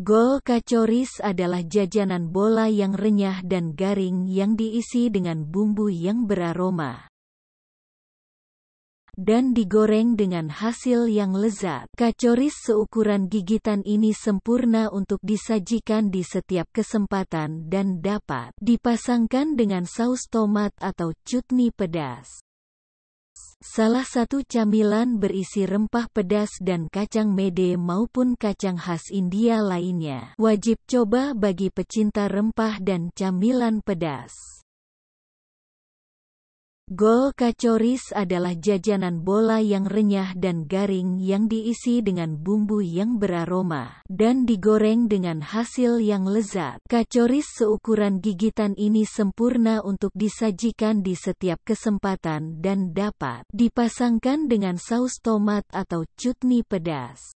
Gol kacoris adalah jajanan bola yang renyah dan garing yang diisi dengan bumbu yang beraroma dan digoreng dengan hasil yang lezat. Kacoris seukuran gigitan ini sempurna untuk disajikan di setiap kesempatan dan dapat dipasangkan dengan saus tomat atau cutney pedas. Salah satu camilan berisi rempah pedas dan kacang mede maupun kacang khas India lainnya. Wajib coba bagi pecinta rempah dan camilan pedas. Gol kacoris adalah jajanan bola yang renyah dan garing yang diisi dengan bumbu yang beraroma dan digoreng dengan hasil yang lezat. Kacoris seukuran gigitan ini sempurna untuk disajikan di setiap kesempatan dan dapat dipasangkan dengan saus tomat atau cutni pedas.